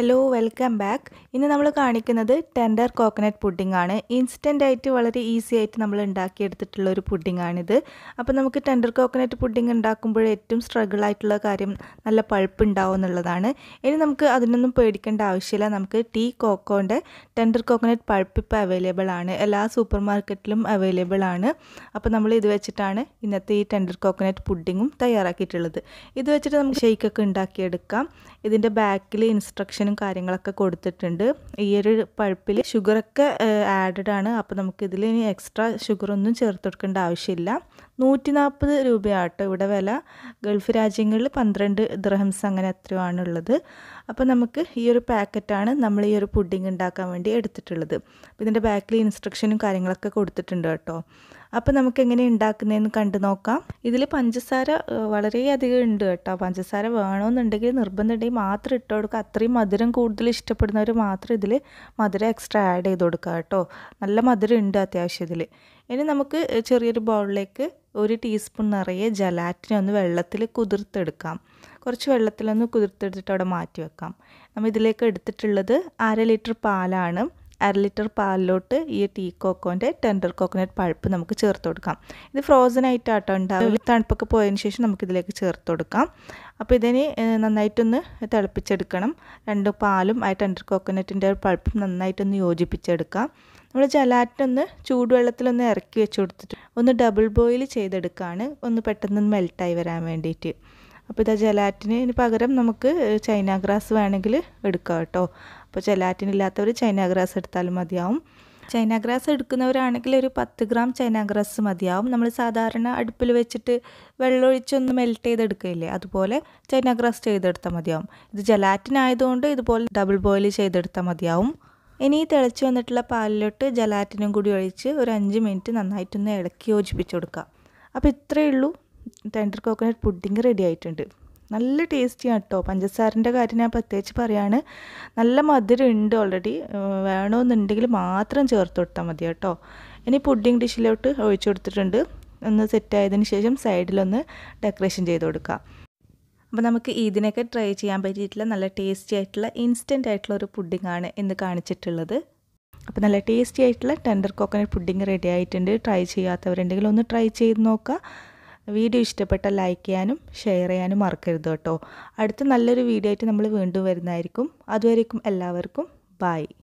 hello welcome back ഇന്ന് നമ്മൾ കാണിക്കുന്നത് ടെൻഡർ കോക്കനട്ട് പുഡിംഗ് ആണ് ഇൻസ്റ്റൻ്റ് ആയിട്ട് വളരെ ഈസി ആയിട്ട് നമ്മൾ ഉണ്ടാക്കിയെടുത്തിട്ടുള്ള ഒരു പുഡിംഗ് ആണിത് അപ്പോൾ നമുക്ക് ടെൻഡർ കോക്കനട്ട് പുഡിംഗ് ഉണ്ടാക്കുമ്പോൾ ഏറ്റവും സ്ട്രഗിൾ ആയിട്ടുള്ള കാര്യം നല്ല പഴുപ്പ് ഉണ്ടാവും എന്നുള്ളതാണ് ഇനി നമുക്ക് അതിനൊന്നും പേടിക്കേണ്ട ആവശ്യമില്ല നമുക്ക് ടീ കോക്കോൻ്റെ ടെൻഡർ കോക്കനട്ട് പഴുപ്പ് ഇപ്പോൾ അവൈലബിൾ ആണ് എല്ലാ സൂപ്പർ മാർക്കറ്റിലും അവൈലബിൾ ആണ് അപ്പോൾ നമ്മൾ ഇത് വെച്ചിട്ടാണ് ഇന്നത്തെ ഈ ടെൻഡർ കോക്കനട്ട് പുഡിങ്ങും തയ്യാറാക്കിയിട്ടുള്ളത് ഇത് വെച്ചിട്ട് നമുക്ക് ഷെയ്ക്കൊക്കെ ഉണ്ടാക്കിയെടുക്കാം ഇതിൻ്റെ ബാക്കിൽ ഇൻസ്ട്രക്ഷൻ ലെവലും കാര്യങ്ങളൊക്കെ കൊടുത്തിട്ടുണ്ട് ഈ ഒരു പഴുപ്പിൽ ഷുഗറൊക്കെ ആഡഡ് ആണ് അപ്പോൾ നമുക്ക് ഇതിൽ ഇനി എക്സ്ട്രാ ഒന്നും ചേർത്ത് കൊടുക്കേണ്ട ആവശ്യമില്ല നൂറ്റി നാൽപ്പത് രൂപയാട്ടോ ഇവിടെ വില ഗൾഫ് രാജ്യങ്ങളിൽ പന്ത്രണ്ട് ദ്രഹംസ് അങ്ങനെ എത്രയോ ആണുള്ളത് അപ്പോൾ നമുക്ക് ഈ ഒരു പാക്കറ്റാണ് നമ്മൾ ഈ ഒരു പുഡിംഗ് ഉണ്ടാക്കാൻ വേണ്ടി എടുത്തിട്ടുള്ളത് അപ്പോൾ ഇതിൻ്റെ ബാക്കിൽ ഇൻസ്ട്രക്ഷനും കാര്യങ്ങളൊക്കെ കൊടുത്തിട്ടുണ്ട് കേട്ടോ അപ്പോൾ നമുക്ക് എങ്ങനെ ഉണ്ടാക്കുന്നതെന്ന് കണ്ടു നോക്കാം ഇതിൽ പഞ്ചസാര വളരെയധികം ഉണ്ട് കേട്ടോ പഞ്ചസാര വേണമെന്നുണ്ടെങ്കിൽ നിർബന്ധമുണ്ടെങ്കിൽ മാത്രം ഇട്ട് കൊടുക്കുക അത്രയും മധുരം കൂടുതൽ ഇഷ്ടപ്പെടുന്നവർ മാത്രം ഇതിൽ മധുരം എക്സ്ട്രാ ആഡ് ചെയ്ത് കൊടുക്കുക കേട്ടോ നല്ല മധുരം ഉണ്ട് അത്യാവശ്യം ഇതിൽ ഇനി നമുക്ക് ചെറിയൊരു ബൗളിലേക്ക് ഒരു ടീസ്പൂൺ നിറയെ ജലാറ്റിനെ ഒന്ന് വെള്ളത്തിൽ കുതിർത്തെടുക്കാം കുറച്ച് വെള്ളത്തിലൊന്ന് കുതിർത്തെടുത്തിട്ട് അവിടെ മാറ്റി വെക്കാം നമ്മൾ ഇതിലേക്ക് എടുത്തിട്ടുള്ളത് അര ലിറ്റർ പാലാണ് അര ലിറ്റർ പാലിലോട്ട് ഈ ടീ കോക്കോൻ്റെ ടെൻഡർ കോക്കനട്ട് പഴുപ്പ് നമുക്ക് ചേർത്ത് കൊടുക്കാം ഇത് ഫ്രോസൺ ആയിട്ട് ആട്ടോ ഉണ്ടാവും തണുപ്പൊക്കെ പോയതിന് ശേഷം നമുക്കിതിലേക്ക് ചേർത്ത് കൊടുക്കാം അപ്പോൾ ഇതിന് നന്നായിട്ടൊന്ന് തിളപ്പിച്ചെടുക്കണം രണ്ട് പാലും ആ ടെൻഡർ കോക്കനട്ടിൻ്റെ പഴുപ്പും നന്നായിട്ടൊന്ന് യോജിപ്പിച്ചെടുക്കാം നമ്മൾ ജലാറ്റിൻ ചൂടുവെള്ളത്തിലൊന്ന് ഇറക്കി വെച്ച് കൊടുത്തിട്ട് ഒന്ന് ഡബിൾ ബോയിൽ ചെയ്തെടുക്കുകയാണ് ഒന്ന് പെട്ടെന്ന് മെൽട്ടായി വരാൻ വേണ്ടിയിട്ട് അപ്പോൾ ഇതാ ജലാറ്റിന് പകരം നമുക്ക് ചൈന ഗ്രാസ് വേണമെങ്കിൽ എടുക്കാം കേട്ടോ അപ്പോൾ ജെലാറ്റിൻ ഇല്ലാത്തവർ ചൈന ഗ്രാസ് എടുത്താലും മതിയാവും ചൈന ഗ്രാസ് എടുക്കുന്നവരാണെങ്കിൽ ഒരു പത്ത് ഗ്രാം ചൈന ഗ്രാസ് മതിയാവും നമ്മൾ സാധാരണ അടുപ്പിൽ വെച്ചിട്ട് വെള്ളമൊഴിച്ചൊന്ന് മെൽറ്റ് ചെയ്തെടുക്കില്ലേ അതുപോലെ ചൈന ഗ്രാസ് ചെയ്തെടുത്താൽ മതിയാവും ഇത് ജലാറ്റിൻ ആയതുകൊണ്ട് ഇതുപോലെ ഡബിൾ ബോയിൽ ചെയ്തെടുത്താൽ മതിയാവും ഇനി തിളച്ച് വന്നിട്ടുള്ള പാലിലോട്ട് ജലാറ്റിനും കൂടി ഒഴിച്ച് ഒരു അഞ്ച് മിനിറ്റ് നന്നായിട്ടൊന്ന് ഇളക്കി യോജിപ്പിച്ചു കൊടുക്കുക അപ്പോൾ ഇത്രയേ ഉള്ളൂ ടെൻഡർ കോക്കനട്ട് പുഡിങ് റെഡി ആയിട്ടുണ്ട് നല്ല ടേസ്റ്റിയാണ് കേട്ടോ പഞ്ചസാരൻ്റെ കാര്യം ഞാൻ പ്രത്യേകിച്ച് പറയുകയാണ് നല്ല മധുരം ഉണ്ട് ഓൾറെഡി വേണമെന്നുണ്ടെങ്കിൽ മാത്രം ചേർത്ത് കൊടുത്താൽ മതി കേട്ടോ ഇനി പുഡിംഗ് ഡിഷിലോട്ട് ഒഴിച്ചു കൊടുത്തിട്ടുണ്ട് ഒന്ന് സെറ്റായതിന് ശേഷം സൈഡിലൊന്ന് ഡെക്കറേഷൻ ചെയ്ത് കൊടുക്കുക അപ്പോൾ നമുക്ക് ഇതിനൊക്കെ ട്രൈ ചെയ്യാൻ പറ്റിയിട്ടുള്ള നല്ല ടേസ്റ്റി ആയിട്ടുള്ള ഇൻസ്റ്റൻ്റ് ആയിട്ടുള്ള ഒരു പുഡിംഗ് ആണ് ഇന്ന് കാണിച്ചിട്ടുള്ളത് അപ്പോൾ നല്ല ടേസ്റ്റി ആയിട്ടുള്ള ടെൻഡർ കോക്കനട്ട് പുഡിംഗ് റെഡി ആയിട്ടുണ്ട് ട്രൈ ചെയ്യാത്തവരുണ്ടെങ്കിൽ ഒന്ന് ട്രൈ ചെയ്ത് നോക്കുക വീഡിയോ ഇഷ്ടപ്പെട്ട ലൈക്ക് ചെയ്യാനും ഷെയർ ചെയ്യാനും മറക്കരുത് കേട്ടോ അടുത്ത നല്ലൊരു വീഡിയോ ആയിട്ട് നമ്മൾ വീണ്ടും വരുന്നതായിരിക്കും അതുവരേക്കും എല്ലാവർക്കും ബായ്